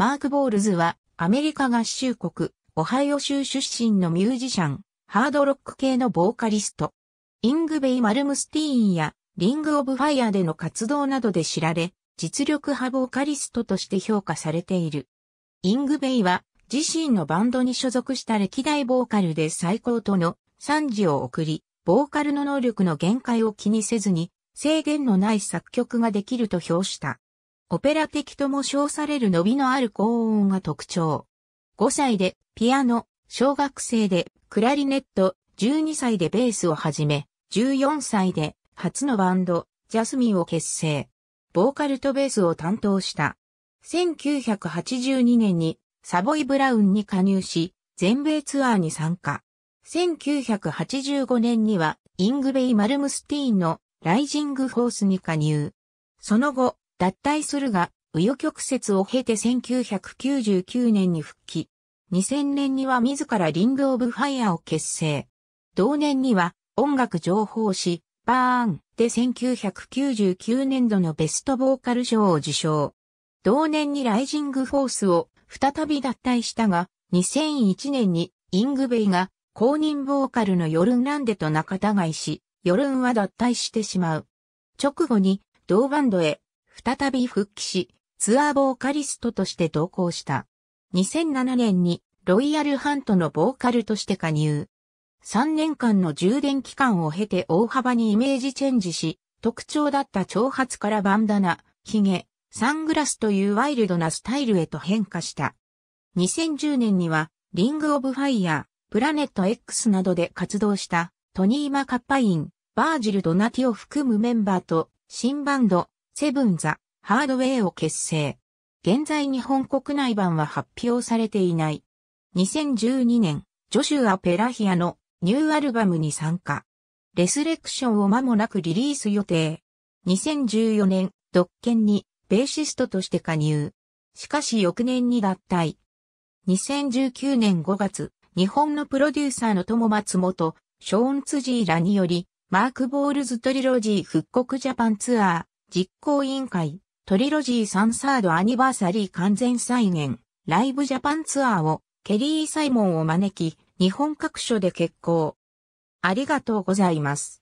マーク・ボールズは、アメリカ合衆国、オハイオ州出身のミュージシャン、ハードロック系のボーカリスト。イングベイ・マルムスティーンや、リング・オブ・ファイアでの活動などで知られ、実力派ボーカリストとして評価されている。イングベイは、自身のバンドに所属した歴代ボーカルで最高との賛辞を送り、ボーカルの能力の限界を気にせずに、制限のない作曲ができると評した。オペラ的とも称される伸びのある高音が特徴。5歳でピアノ、小学生でクラリネット、12歳でベースを始め、14歳で初のバンド、ジャスミンを結成。ボーカルとベースを担当した。1982年にサボイ・ブラウンに加入し、全米ツアーに参加。1985年にはイングベイ・マルムスティーンのライジング・フォースに加入。その後、脱退するが、紆余曲折を経て1999年に復帰。2000年には自らリングオブファイアを結成。同年には音楽情報誌バーンで1999年度のベストボーカル賞を受賞。同年にライジングフォースを再び脱退したが、2001年にイングベイが公認ボーカルのヨルンランデと仲違いし、ヨルンは脱退してしまう。直後に同バンドへ再び復帰し、ツアーボーカリストとして同行した。2007年にロイヤルハントのボーカルとして加入。3年間の充電期間を経て大幅にイメージチェンジし、特徴だった長髪からバンダナ、ヒゲ、サングラスというワイルドなスタイルへと変化した。2010年には、リング・オブ・ファイヤー、プラネット X などで活動した、トニー・マカッパイン、バージル・ドナティを含むメンバーと、新バンド、セブンザ・ハードウェイを結成。現在日本国内版は発表されていない。2012年、ジョシュア・ペラヒアのニューアルバムに参加。レスレクションを間もなくリリース予定。2014年、ドッケンにベーシストとして加入。しかし翌年に脱退。2019年5月、日本のプロデューサーの友松本、ショーン・ツジーらにより、マーク・ボールズトリロジー復刻ジャパンツアー、実行委員会、トリロジーサンサードアニバーサリー完全再現、ライブジャパンツアーを、ケリー・サイモンを招き、日本各所で決行。ありがとうございます。